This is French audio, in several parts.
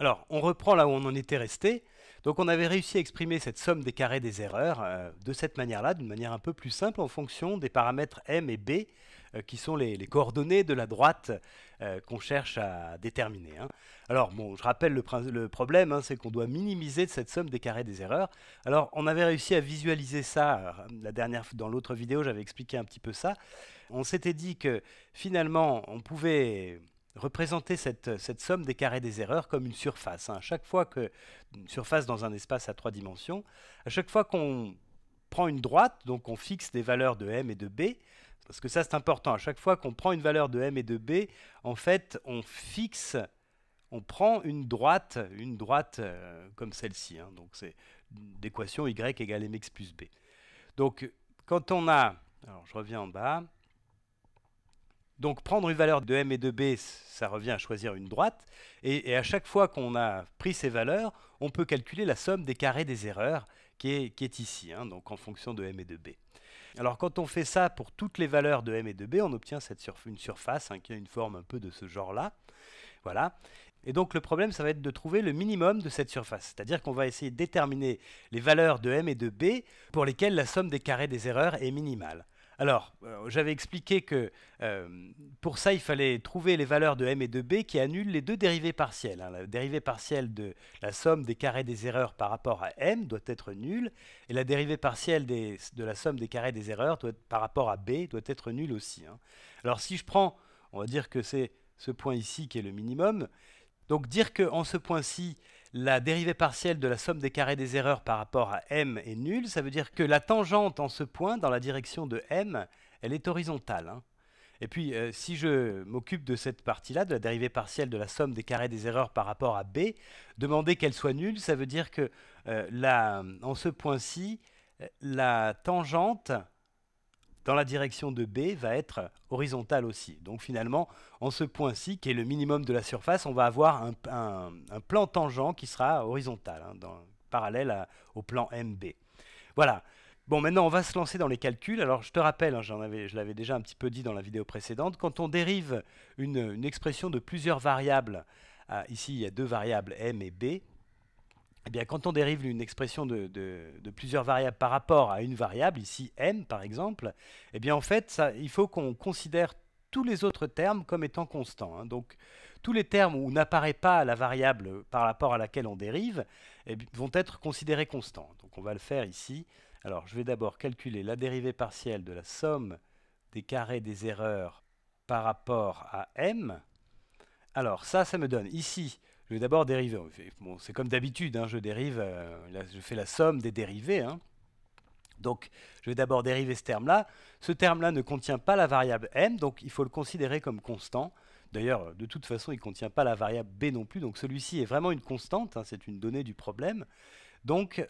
Alors, on reprend là où on en était resté. Donc, on avait réussi à exprimer cette somme des carrés des erreurs euh, de cette manière-là, d'une manière un peu plus simple, en fonction des paramètres m et b, euh, qui sont les, coordonnées de la droite euh, qu'on cherche à déterminer. Hein. Alors, bon, je rappelle le, problème, hein, c'est qu'on doit minimiser cette somme des carrés des erreurs. Alors, on avait réussi à visualiser ça. La dernière, dans l'autre vidéo, j'avais expliqué un petit peu ça. On s'était dit que finalement, on pouvait représenter cette, cette, somme des carrés des erreurs comme une surface. Hein. À chaque fois que une surface dans un espace à trois dimensions, à chaque fois qu'on prend une droite, donc on fixe des valeurs de m et de b, parce que ça c'est important. À chaque fois qu'on prend une valeur de m et de b, en fait, on fixe, on prend une droite, une droite euh, comme celle-ci. Hein. donc c'est l'équation y égale mx plus b. Donc quand on a, alors je reviens en bas. Donc prendre une valeur de m et de b, ça revient à choisir une droite. Et, à chaque fois qu'on a pris ces valeurs, on peut calculer la somme des carrés des erreurs qui est, ici, hein, donc en fonction de m et de b. Alors quand on fait ça pour toutes les valeurs de m et de b, on obtient cette une surface hein, qui a une forme un peu de ce genre-là. Voilà. Et donc le problème, ça va être de trouver le minimum de cette surface. C'est-à-dire qu'on va essayer de déterminer les valeurs de m et de b pour lesquelles la somme des carrés des erreurs est minimale. Alors, euh, j'avais expliqué que euh, pour ça, il fallait trouver les valeurs de m et de b qui annulent les deux dérivées partielles. Hein. La dérivée partielle de la somme des carrés des erreurs par rapport à m doit être nulle, et la dérivée partielle de la somme des carrés des erreurs par rapport à b doit être nulle aussi. Hein. Alors, si je prends, on va dire que c'est ce point ici qui est le minimum, donc dire qu'en ce point-ci, la dérivée partielle de la somme des carrés des erreurs par rapport à m est nulle, ça veut dire que la tangente en ce point, dans la direction de m, elle est horizontale. Hein. Et puis, euh, si je m'occupe de cette partie-là, de la dérivée partielle de la somme des carrés des erreurs par rapport à b, demander qu'elle soit nulle, ça veut dire que euh, en ce point-ci, euh, la tangente dans la direction de B va être horizontale aussi. Donc finalement, en ce point-ci, qui est le minimum de la surface, on va avoir un, plan tangent qui sera horizontal, hein, parallèle au plan MB. Voilà. Bon, maintenant, on va se lancer dans les calculs. Alors, je te rappelle, hein, je l'avais déjà un petit peu dit dans la vidéo précédente, quand on dérive une, expression de plusieurs variables, ah, ici, il y a deux variables, M et B, eh quand on dérive une expression de, plusieurs variables par rapport à une variable, ici m par exemple, eh bien, en fait, il faut qu'on considère tous les autres termes comme étant constants. Hein. Donc, tous les termes où n'apparaît pas la variable par rapport à laquelle on dérive eh vont être considérés constants. Donc, on va le faire ici. Alors, je vais d'abord calculer la dérivée partielle de la somme des carrés des erreurs par rapport à m. Alors, ça, ça me donne ici je vais d'abord dériver. c'est comme d'habitude, hein, je dérive, euh, là, je fais la somme des dérivés. Hein. Donc, je vais d'abord dériver ce terme-là. Ce terme-là ne contient pas la variable m, donc il faut le considérer comme constant. D'ailleurs, de toute façon, il ne contient pas la variable b non plus, donc celui-ci est vraiment une constante, hein, c'est une donnée du problème. Donc,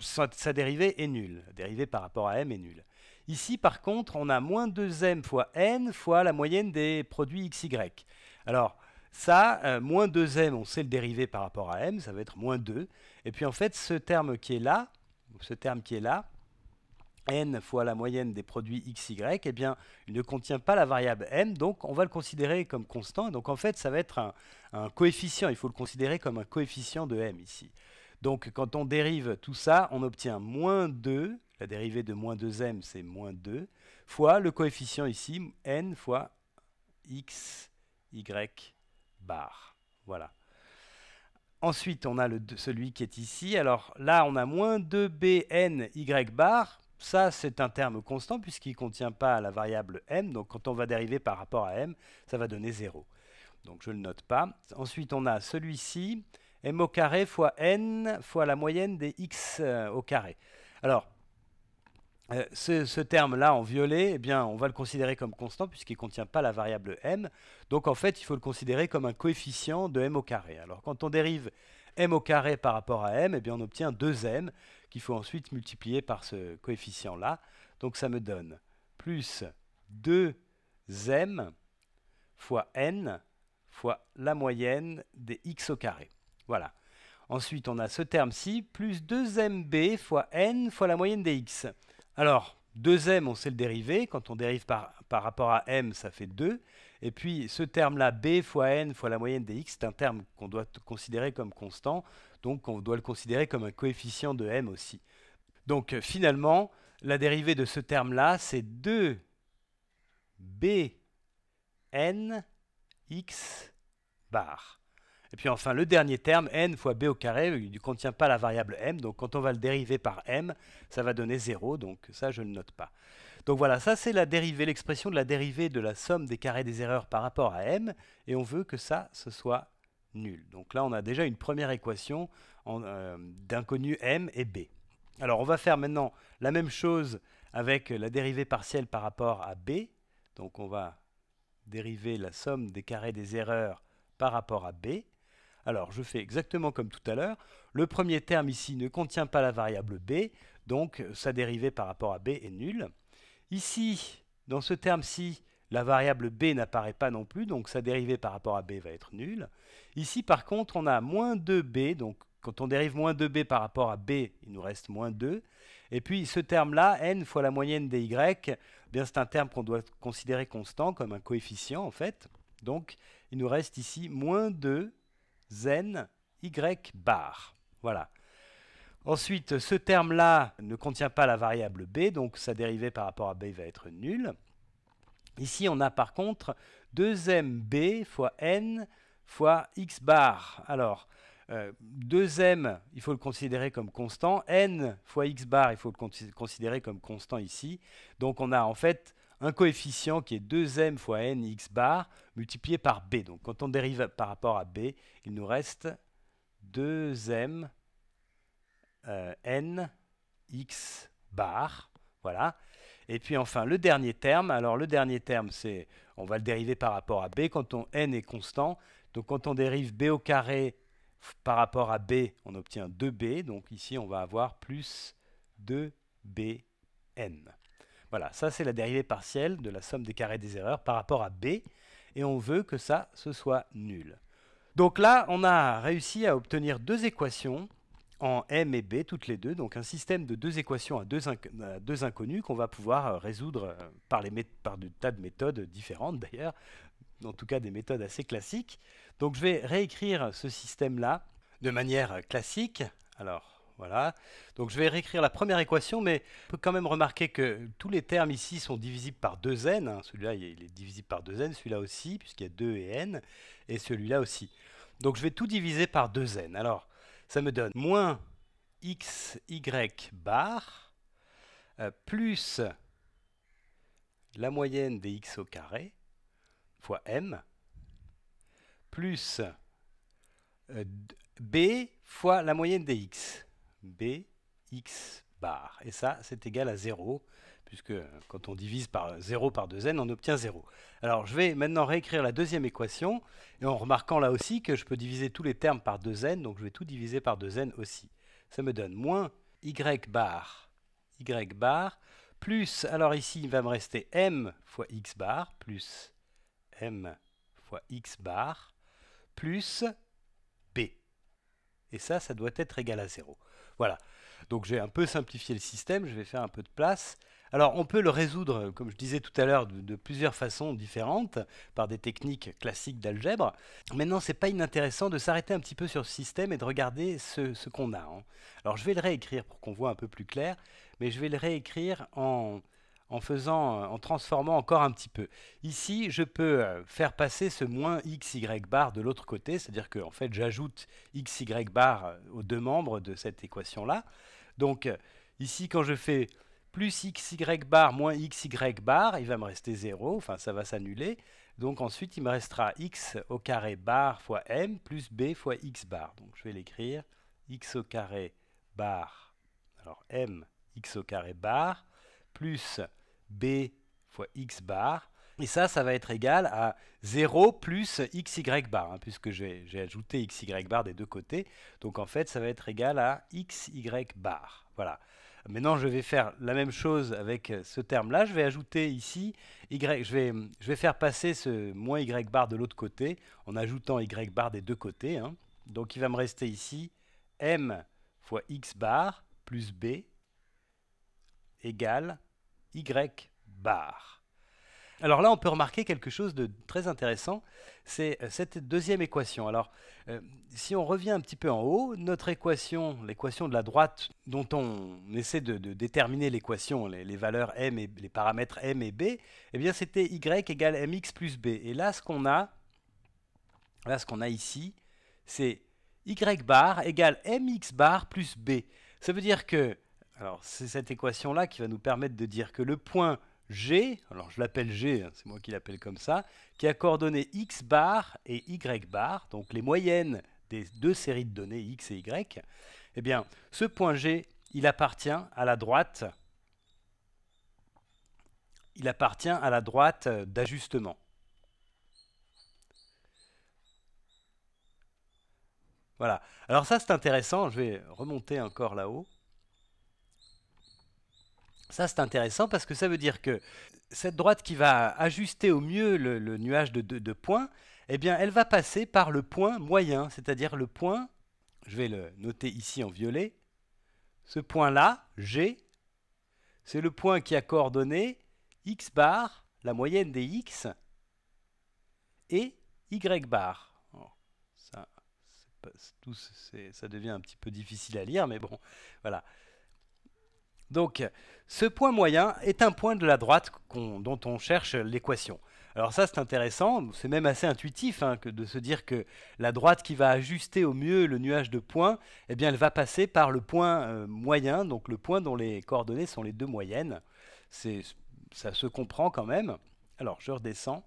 sa, dérivée est nulle. dérivée par rapport à m est nulle. Ici, par contre, on a moins 2m fois n fois la moyenne des produits xy. Alors, ça, euh, moins 2m, on sait le dérivé par rapport à m, ça va être moins 2. Et puis en fait, ce terme qui est là, ce terme qui est là, n fois la moyenne des produits xy, et eh bien, il ne contient pas la variable m, donc on va le considérer comme constant. Donc en fait, ça va être un, un coefficient, il faut le considérer comme un coefficient de m ici. Donc quand on dérive tout ça, on obtient moins 2, la dérivée de moins 2m, c'est moins 2, fois le coefficient ici, n fois x, y, bar. Voilà. Ensuite, on a celui qui est ici. Alors là, on a moins 2 y bar. Ça, c'est un terme constant puisqu'il ne contient pas la variable m. Donc quand on va dériver par rapport à m, ça va donner 0. Donc je ne le note pas. Ensuite, on a celui-ci, m au carré fois n fois la moyenne des x euh, au carré. Alors, euh, ce, terme-là en violet, eh bien, on va le considérer comme constant puisqu'il ne contient pas la variable m. Donc en fait, il faut le considérer comme un coefficient de m au carré. Alors quand on dérive m au carré par rapport à m, eh bien, on obtient 2m qu'il faut ensuite multiplier par ce coefficient-là. Donc ça me donne plus 2m fois n fois la moyenne des x au carré. Voilà. Ensuite, on a ce terme-ci, plus 2mb fois n fois la moyenne des x. Alors, 2m, on sait le dérivé, Quand on dérive par, rapport à m, ça fait 2. Et puis ce terme-là, b fois n fois la moyenne des x, c'est un terme qu'on doit considérer comme constant. Donc on doit le considérer comme un coefficient de m aussi. Donc euh, finalement, la dérivée de ce terme-là, c'est 2 bnx x bar. Et puis enfin, le dernier terme, n fois b au carré, il ne contient pas la variable m, donc quand on va le dériver par m, ça va donner 0, donc ça je ne note pas. Donc voilà, ça c'est la dérivée, l'expression de la dérivée de la somme des carrés des erreurs par rapport à m, et on veut que ça, ce soit nul. Donc là, on a déjà une première équation euh, d'inconnus m et b. Alors on va faire maintenant la même chose avec la dérivée partielle par rapport à b. Donc on va dériver la somme des carrés des erreurs par rapport à b. Alors je fais exactement comme tout à l'heure. Le premier terme ici ne contient pas la variable b, donc sa euh, dérivée par rapport à b est nulle. Ici, dans ce terme-ci, la variable b n'apparaît pas non plus, donc sa dérivée par rapport à b va être nulle. Ici, par contre, on a moins 2b, donc quand on dérive moins 2b par rapport à b, il nous reste moins 2. Et puis ce terme-là, n fois la moyenne des y, eh bien c'est un terme qu'on doit considérer constant comme un coefficient en fait. Donc il nous reste ici moins 2 zen y bar. Voilà. Ensuite, ce terme-là ne contient pas la variable b, donc sa dérivée par rapport à b va être nulle. Ici, on a par contre 2mb fois n fois x bar. Alors, 2m, euh, il faut le considérer comme constant. n fois x bar, il faut le considérer comme constant ici. Donc, on a en fait un coefficient qui est 2m fois x bar multiplié par b. Donc quand on dérive par rapport à b, il nous reste 2m euh, n x bar. Voilà. Et puis enfin, le dernier terme. Alors le dernier terme, c'est, on va le dériver par rapport à b quand on n est constant. Donc quand on dérive b au carré par rapport à b, on obtient 2b. Donc ici, on va avoir plus 2bn. Voilà, ça c'est la dérivée partielle de la somme des carrés des erreurs par rapport à b, et on veut que ça, ce soit nul. Donc là, on a réussi à obtenir deux équations en m et b, toutes les deux, donc un système de deux équations à deux, inconnues qu'on va pouvoir euh, résoudre euh, par, les par des tas de méthodes différentes d'ailleurs, en tout cas des méthodes assez classiques. Donc je vais réécrire ce système-là de manière euh, classique. Alors, voilà. Donc je vais réécrire la première équation, mais on peut quand même remarquer que tous les termes ici sont divisibles par 2n. Hein. Celui-là, il est divisible par 2n, celui-là aussi, puisqu'il y a 2 et n, et celui-là aussi. Donc je vais tout diviser par 2n. Alors, ça me donne moins xy bar euh, plus la moyenne des x au carré fois m plus euh, b fois la moyenne des x. Bx bar. Et ça, c'est égal à 0, puisque quand on divise par 0 par 2n, on obtient 0. Alors je vais maintenant réécrire la deuxième équation, et en remarquant là aussi que je peux diviser tous les termes par 2n, donc je vais tout diviser par 2n aussi. Ça me donne moins y bar, y bar, plus, alors ici il va me rester m fois x bar, plus m fois x bar, plus et ça, ça doit être égal à 0. Voilà. Donc j'ai un peu simplifié le système, je vais faire un peu de place. Alors on peut le résoudre, comme je disais tout à l'heure, de, plusieurs façons différentes, par des techniques classiques d'algèbre. Maintenant, c'est pas inintéressant de s'arrêter un petit peu sur ce système et de regarder ce, qu'on a. Hein. Alors je vais le réécrire pour qu'on voit un peu plus clair, mais je vais le réécrire en, en faisant, euh, en transformant encore un petit peu. Ici, je peux euh, faire passer ce moins xy bar de l'autre côté, c'est-à-dire que fait, j'ajoute xy bar euh, aux deux membres de cette équation-là. Donc ici, quand je fais plus xy bar moins xy bar, il va me rester 0, enfin ça va s'annuler. Donc ensuite, il me restera x au carré bar fois m plus b fois x bar. Donc je vais l'écrire x au carré bar, alors m x au carré bar, plus b fois x bar. Et ça, ça va être égal à 0 plus xy bar, hein, puisque j'ai ajouté xy bar des deux côtés. Donc en fait, ça va être égal à xy bar. Voilà. Maintenant, je vais faire la même chose avec ce terme-là. Je vais ajouter ici, y, je, vais, faire passer ce moins y bar de l'autre côté, en ajoutant y bar des deux côtés. Hein. Donc il va me rester ici m fois x bar plus b égale y bar. Alors là, on peut remarquer quelque chose de très intéressant, c'est euh, cette deuxième équation. Alors, euh, si on revient un petit peu en haut, notre équation, l'équation de la droite dont on essaie de, déterminer l'équation, les, valeurs m et les paramètres m et b, eh bien c'était y égale mx plus b. Et là, ce qu'on a, là, ce qu'on a ici, c'est y bar égale mx bar plus b. Ça veut dire que alors c'est cette équation-là qui va nous permettre de dire que le point G, alors je l'appelle G, hein, c'est moi qui l'appelle comme ça, qui a coordonnées x bar et y bar, donc les moyennes des deux séries de données x et y, eh bien ce point G, il appartient à la droite il appartient à la droite d'ajustement. Voilà. Alors ça, c'est intéressant. Je vais remonter encore là-haut. Ça, c'est intéressant parce que ça veut dire que cette droite qui va ajuster au mieux le, nuage de, points, eh bien, elle va passer par le point moyen, c'est-à-dire le point, je vais le noter ici en violet, ce point-là, G, c'est le point qui a coordonné x bar, la moyenne des x, et y bar. Oh, ça, ça devient un petit peu difficile à lire, mais bon, voilà. Donc, ce point moyen est un point de la droite dont on cherche l'équation. Alors ça, c'est intéressant, c'est même assez intuitif hein, que de se dire que la droite qui va ajuster au mieux le nuage de points, eh bien, elle va passer par le point euh, moyen, donc le point dont les coordonnées sont les deux moyennes. Ça se comprend quand même. Alors, je redescends.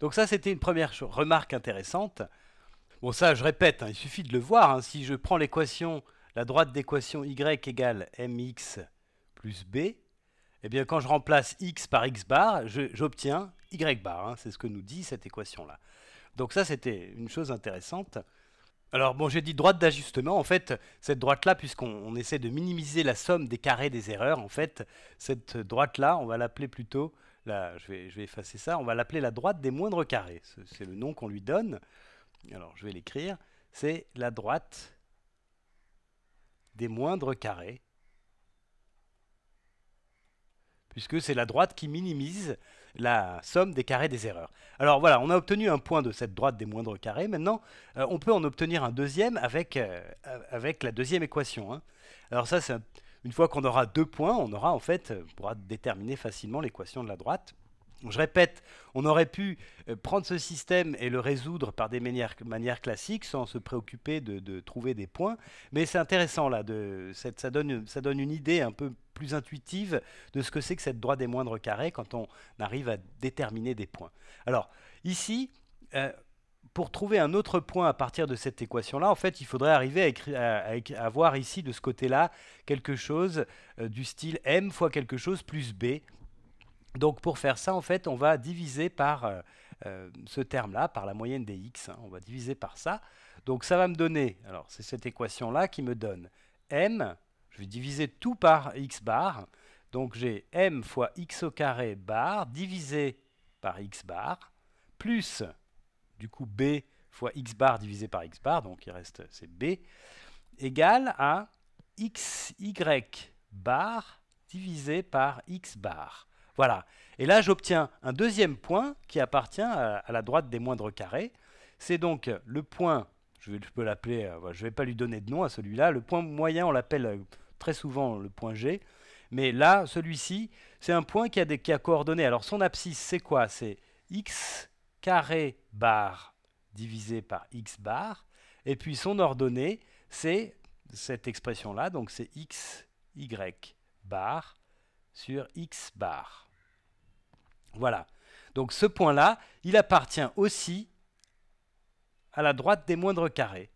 Donc ça, c'était une première remarque intéressante. Bon, ça, je répète, hein, il suffit de le voir. Hein. si je prends l'équation la droite d'équation y égale mx plus b, Et eh bien quand je remplace x par x bar, j'obtiens y bar. Hein. c'est ce que nous dit cette équation-là. Donc ça, c'était une chose intéressante. Alors bon, j'ai dit droite d'ajustement. En fait, cette droite-là, puisqu'on essaie de minimiser la somme des carrés des erreurs, en fait, cette droite-là, on va l'appeler plutôt, là, je vais, je vais, effacer ça, on va l'appeler la droite des moindres carrés. C'est le nom qu'on lui donne. Alors, je vais l'écrire. C'est la droite des moindres carrés, puisque c'est la droite qui minimise la somme des carrés des erreurs. Alors voilà, on a obtenu un point de cette droite des moindres carrés. Maintenant, euh, on peut en obtenir un deuxième avec, euh, avec la deuxième équation. Hein. Alors ça, une fois qu'on aura deux points, on aura en fait, on pourra déterminer facilement l'équation de la droite. Je répète, on aurait pu euh, prendre ce système et le résoudre par des manières, classiques sans se préoccuper de, trouver des points. Mais c'est intéressant là, de, ça, donne, une idée un peu plus intuitive de ce que c'est que cette droite des moindres carrés quand on arrive à déterminer des points. Alors ici, euh, pour trouver un autre point à partir de cette équation-là, en fait, il faudrait arriver à, avoir ici, de ce côté-là, quelque chose euh, du style m fois quelque chose plus b, donc pour faire ça, en fait, on va diviser par euh, euh, ce terme-là, par la moyenne des x. Hein. on va diviser par ça. Donc ça va me donner, alors c'est cette équation-là qui me donne m, je vais diviser tout par x bar. Donc j'ai m fois x au carré bar divisé par x bar, plus du coup b fois x bar divisé par x bar, donc il reste c'est b, égal à xy bar divisé par x bar. Voilà. Et là, j'obtiens un deuxième point qui appartient à, la droite des moindres carrés. C'est donc le point, je, peux l'appeler, euh, je ne vais pas lui donner de nom à celui-là, le point moyen, on l'appelle euh, très souvent le point G, mais là, celui-ci, c'est un point qui a, des, qui coordonnées. Alors son abscisse, c'est quoi C'est x carré bar divisé par x bar, et puis son ordonnée, c'est cette expression-là, donc c'est x, y bar sur x bar. Voilà. Donc ce point-là, il appartient aussi à la droite des moindres carrés.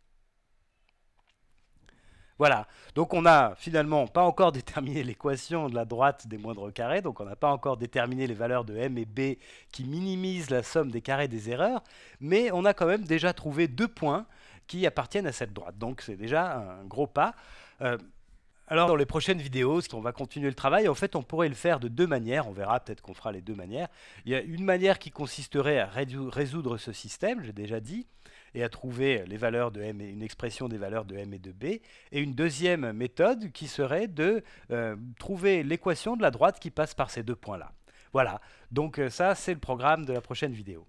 Voilà, donc on n'a finalement pas encore déterminé l'équation de la droite des moindres carrés, donc on n'a pas encore déterminé les valeurs de m et b qui minimisent la somme des carrés des erreurs, mais on a quand même déjà trouvé deux points qui appartiennent à cette droite. Donc c'est déjà un gros pas. Euh, alors dans les prochaines vidéos, on va continuer le travail. En fait, on pourrait le faire de deux manières. On verra peut-être qu'on fera les deux manières. Il y a une manière qui consisterait à résoudre ce système, j'ai déjà dit, et à trouver les valeurs de m et une expression des valeurs de m et de b. Et une deuxième méthode qui serait de euh, trouver l'équation de la droite qui passe par ces deux points-là. Voilà. Donc euh, ça, c'est le programme de la prochaine vidéo.